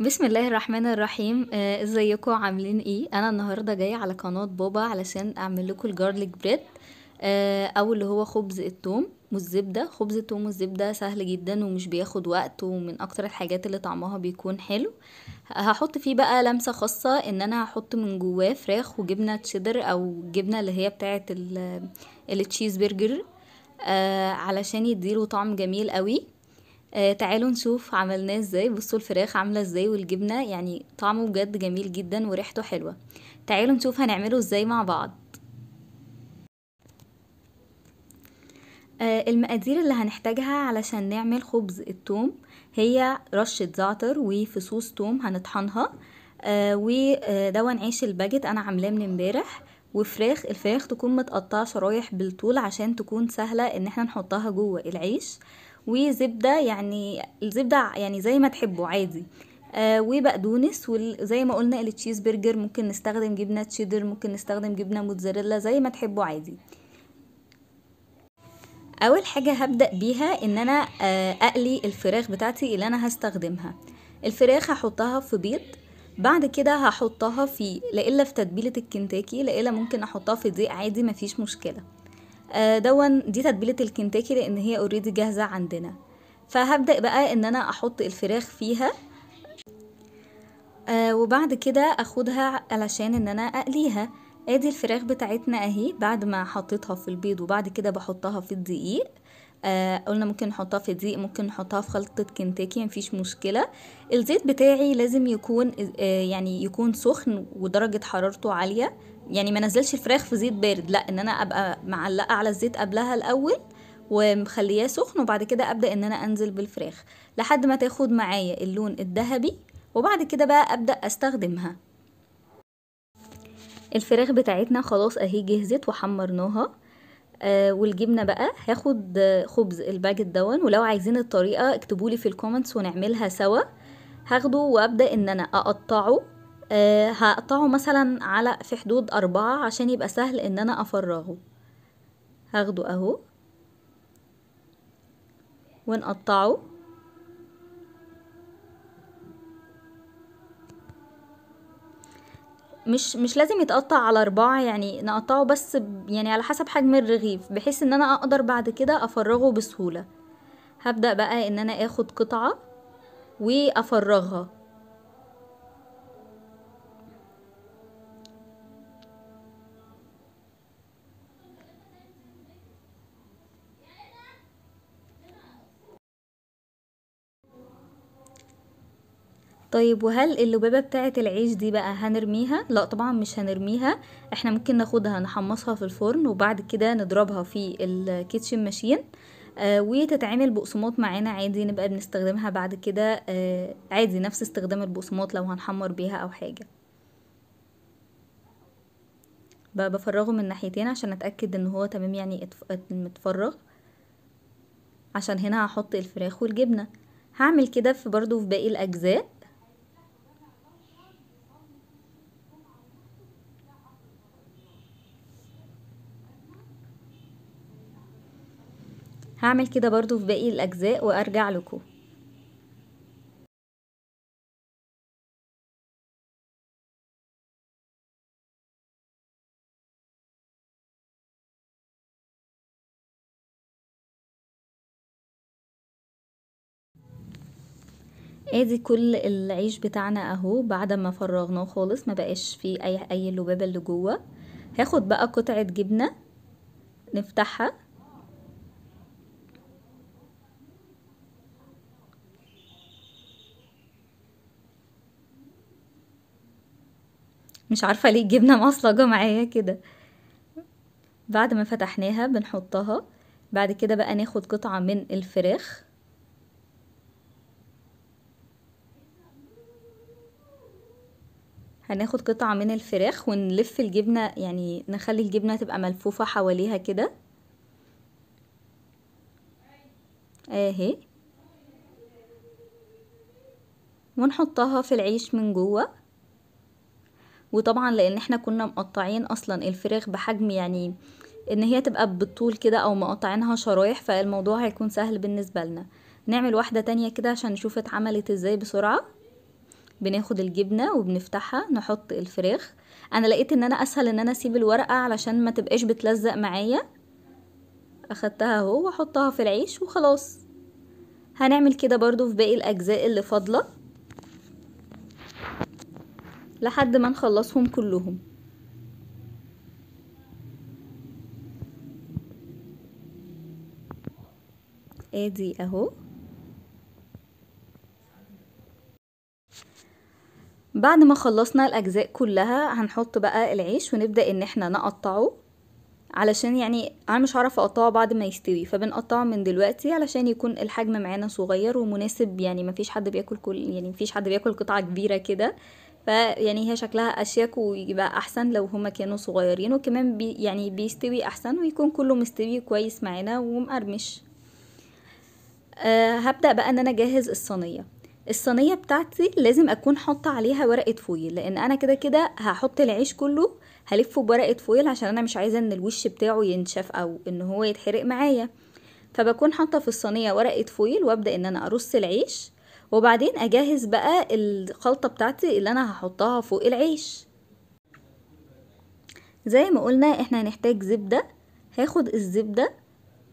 بسم الله الرحمن الرحيم آه، عاملين ايه انا النهارده جايه على قناه بابا علشان اعمل لكم الجارليك بريد آه، او اللي هو خبز التوم والزبده خبز التوم والزبده سهل جدا ومش بياخد وقت ومن اكتر الحاجات اللي طعمها بيكون حلو هحط فيه بقى لمسه خاصه ان انا هحط من جواه فراخ وجبنه تشيدر او جبنه اللي هي بتاعه التشيز برجر آه، علشان يديله طعم جميل قوي آه، تعالوا نشوف عملناه ازاي بصوا الفراخ عامله ازاي والجبنه يعني طعمه بجد جميل جدا وريحته حلوه تعالوا نشوف هنعمله ازاي مع بعض آه، المقادير اللي هنحتاجها علشان نعمل خبز التوم هي رشة زعتر وفصوص توم هنطحنها آه ودون آه، عيش الباجت انا عاملاه من امبارح وفراخ الفراخ تكون متقطعة شرايح بالطول عشان تكون سهلة ان احنا نحطها جوه العيش وزبده يعني الزبده يعني زي ما تحبوا عادي آه وبقدونس وزي ما قلنا التشيز برجر ممكن نستخدم جبنه تشيدر ممكن نستخدم جبنه موتزاريلا زي ما تحبوا عادي اول حاجه هبدا بيها ان انا آه اقلي الفراخ بتاعتي اللي انا هستخدمها الفراخ هحطها في بيض بعد كده هحطها في لا الا في تتبيله الكنتاكي لا الا ممكن احطها في دقيق عادي مفيش مشكله آه، دون دي تتبيله الكنتاكي لان هي اوريدي جاهزه عندنا فهبدا بقى ان انا احط الفراخ فيها آه وبعد كده اخدها علشان ان انا اقليها ادي الفراخ بتاعتنا اهي بعد ما حطيتها في البيض وبعد كده بحطها في الدقيق آه قلنا ممكن نحطها في دقيق ممكن نحطها في خلطة كنتاكي مفيش مشكلة الزيت بتاعي لازم يكون آه يعني يكون سخن ودرجة حرارته عالية يعني ما نزلش الفراخ في زيت بارد لا ان انا ابقى معلقه على الزيت قبلها الاول ومخلياه سخن وبعد كده ابدا ان انا انزل بالفراخ لحد ما تاخد معايا اللون الذهبي وبعد كده بقى ابدا استخدمها الفراخ بتاعتنا خلاص اهي جهزت وحمرناها آه والجبنه بقى هاخد خبز الباجت دون ولو عايزين الطريقه اكتبولي في الكومنتس ونعملها سوا هاخده وابدا ان انا اقطعه آه هقطعه مثلا على في حدود أربعة عشان يبقى سهل ان انا افرغه هاخده اهو ونقطعه مش مش لازم يتقطع على أربعة يعني نقطعه بس يعني على حسب حجم الرغيف بحيث ان انا اقدر بعد كده افرغه بسهولة هبدأ بقى ان انا اخد قطعة وافرغها طيب وهل اللبابة بتاعة العيش دي بقى هنرميها؟ لا طبعا مش هنرميها احنا ممكن ناخدها نحمصها في الفرن وبعد كده نضربها في الكيتشن ماشين آه وتتعمل بقسومات معانا عادي نبقى بنستخدمها بعد كده آه عادي نفس استخدام البقسومات لو هنحمر بيها او حاجة بقى بفرغه من ناحيتين عشان اتأكد ان هو تمام يعني متفرغ عشان هنا هحط الفراخ والجبنة هعمل كده في برضو في باقي الاجزاء هعمل كده برضو في باقي الأجزاء وأرجع لكم ادي كل العيش بتاعنا اهو بعد ما فرغناه خالص ما بقاش فيه اي اي اللبابه اللي جوه هاخد بقى قطعه جبنه نفتحها مش عارفة ليه الجبنة مصلجه معايا كده بعد ما فتحناها بنحطها بعد كده بقى ناخد قطعة من الفراخ هناخد قطعة من الفراخ ونلف الجبنة يعني نخلي الجبنة تبقى ملفوفة حواليها كده اهي ونحطها في العيش من جوه وطبعا لان احنا كنا مقطعين اصلا الفراخ بحجم يعني ان هي تبقى بالطول كده او مقطعينها شرايح فالموضوع هيكون سهل بالنسبة لنا نعمل واحدة تانية كده عشان نشوف اتعملت ازاي بسرعة بناخد الجبنة وبنفتحها نحط الفراخ انا لقيت ان انا اسهل ان انا اسيب الورقة علشان ما تبقاش بتلزق معايا اخدتها اهو واحطها في العيش وخلاص هنعمل كده برضو في باقي الاجزاء اللي فاضله لحد ما نخلصهم كلهم ادي اهو بعد ما خلصنا الاجزاء كلها هنحط بقى العيش ونبدا ان احنا نقطعه علشان يعني انا مش هعرف اقطعه بعد ما يستوي فبنقطعه من دلوقتي علشان يكون الحجم معانا صغير ومناسب يعني مفيش حد بياكل كل يعني مفيش حد بياكل قطعه كبيره كده فيعني هي شكلها أشيك ويبقى أحسن لو هما كانوا صغيرين وكمان بي يعني بيستوي أحسن ويكون كله مستوي كويس معانا ومقرمش أه هبدأ بقى ان انا اجهز الصينيه الصينيه بتاعتي لازم اكون حاطه عليها ورقه فويل لان انا كده كده هحط العيش كله هلفه بورقه فويل عشان انا مش عايزه ان الوش بتاعه ينشف او ان هو يتحرق معايا فبكون حاطه في الصينيه ورقه فويل وابدا ان انا ارص العيش وبعدين اجهز بقى الخلطة بتاعتي اللي انا هحطها فوق العيش زي ما قلنا احنا هنحتاج زبدة هاخد الزبدة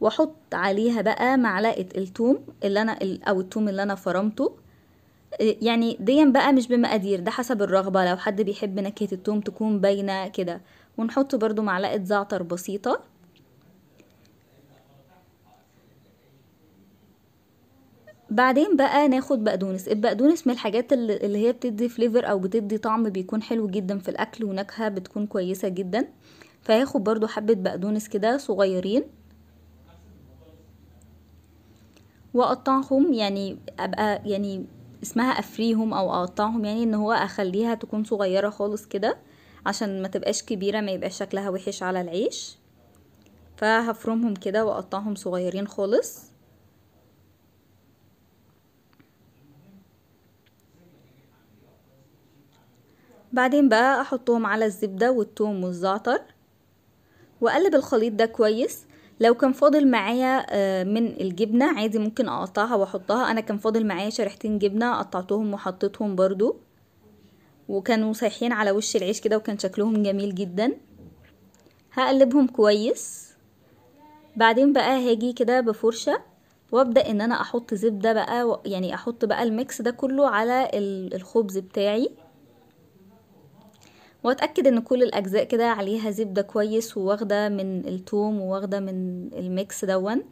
واحط عليها بقى معلقة التوم اللي انا او التوم اللي انا فرمته يعني ديا بقى مش بمقادير ده حسب الرغبة لو حد بيحب نكهة التوم تكون باينة كده ونحط برضو معلقة زعتر بسيطة بعدين بقى ناخد بقدونس البقدونس من الحاجات اللي هي بتدي فليفر او بتدي طعم بيكون حلو جدا في الاكل ونكهه بتكون كويسه جدا فهاخد برضو حبه بقدونس كده صغيرين واقطعهم يعني ابقى يعني اسمها افريهم او اقطعهم يعني ان هو اخليها تكون صغيره خالص كده عشان ما تبقاش كبيره ما يبقاش شكلها وحش على العيش فهفرمهم كده واقطعهم صغيرين خالص بعدين بقى احطهم على الزبدة والثوم والزعتر واقلب الخليط ده كويس لو كان فاضل معايا آه، من الجبنة عادي ممكن اقطعها واحطها انا كان فاضل معايا شريحتين جبنة قطعتهم وحطيتهم برضو وكانوا سايحين على وش العيش كده وكان شكلهم جميل جدا هقلبهم كويس بعدين بقى هاجي كده بفرشة وابدأ ان انا احط زبدة بقى يعني احط بقى الميكس ده كله على الخبز بتاعي واتاكد ان كل الاجزاء كده عليها زبده كويس وواخده من التوم وواخده من الميكس دون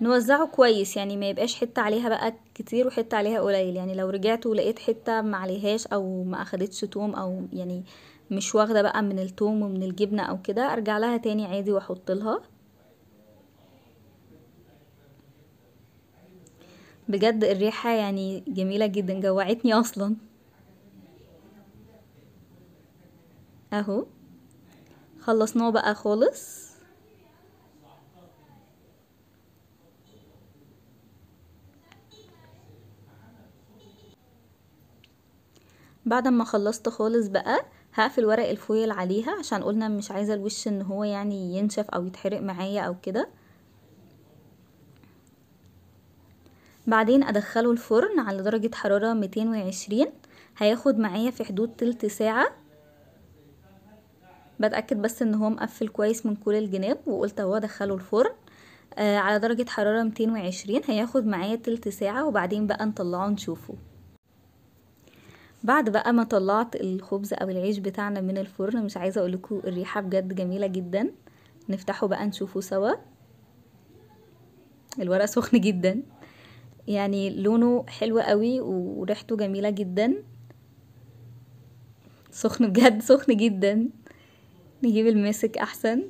نوزعه كويس يعني ما يبقاش حته عليها بقى كتير وحته عليها قليل يعني لو رجعت ولقيت حته ما عليهاش او ما اخدتش توم او يعني مش واخده بقى من التوم ومن الجبنه او كده ارجع لها تاني عادي واحط لها بجد الريحة يعني جميلة جدا جوعتني اصلا اهو خلصناه بقى خالص بعد ما خلصت خالص بقى هقفل ورق الفويل عليها عشان قلنا مش عايزه الوش ان هو يعني ينشف او يتحرق معايا او كده بعدين ادخله الفرن على درجة حرارة 220 هياخد معايا في حدود تلت ساعة بتأكد بس ان هو مقفل كويس من كل الجناب وقلت اهو ادخله الفرن آه على درجة حرارة 220 هياخد معايا تلت ساعة وبعدين بقى نطلعه نشوفه بعد بقى ما طلعت الخبز او العيش بتاعنا من الفرن مش عايزة اقولكوا الريحة بجد جميلة جدا نفتحه بقى نشوفه سوا الورق سخن جدا يعني لونه حلو قوي وريحته جميلة جدا سخن بجد سخن جدا نجيب الماسك احسن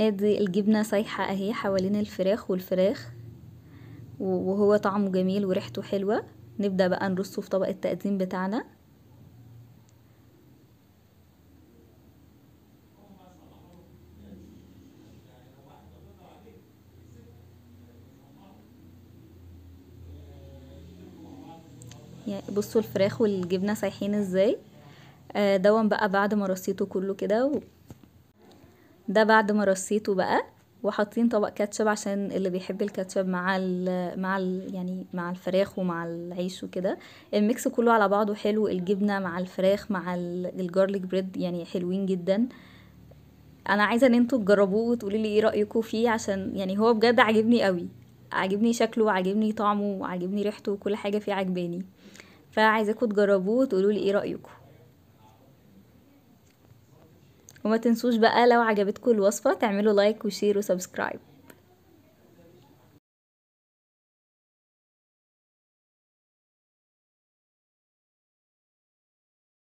ادي الجبنة سايحة اهي حوالين الفراخ والفراخ وهو طعمه جميل وريحته حلوة نبدأ بقى نرصه في طبق التقديم بتاعنا يعني بصوا الفراخ والجبنه سايحين ازاي آه، دون بقى بعد ما رصيته كله كده و... ده بعد ما رصيته بقى وحاطين طبق كاتشب عشان اللي بيحب الكاتشب مع ال مع ال يعني مع الفراخ ومع العيش وكده الميكس كله على بعضه حلو الجبنه مع الفراخ مع الجارليك بريد يعني حلوين جدا انا عايزه ان انتوا تجربوه وتقولوا لي ايه رايكم فيه عشان يعني هو بجد عاجبني قوي عاجبني شكله عاجبني طعمه عاجبني ريحته كل حاجة فيه عجباني فعايزاكم تجربوه وتقولوا لي ايه رأيكم وما تنسوش بقى لو عجبتكم الوصفة تعملوا لايك وشير وسبسكرايب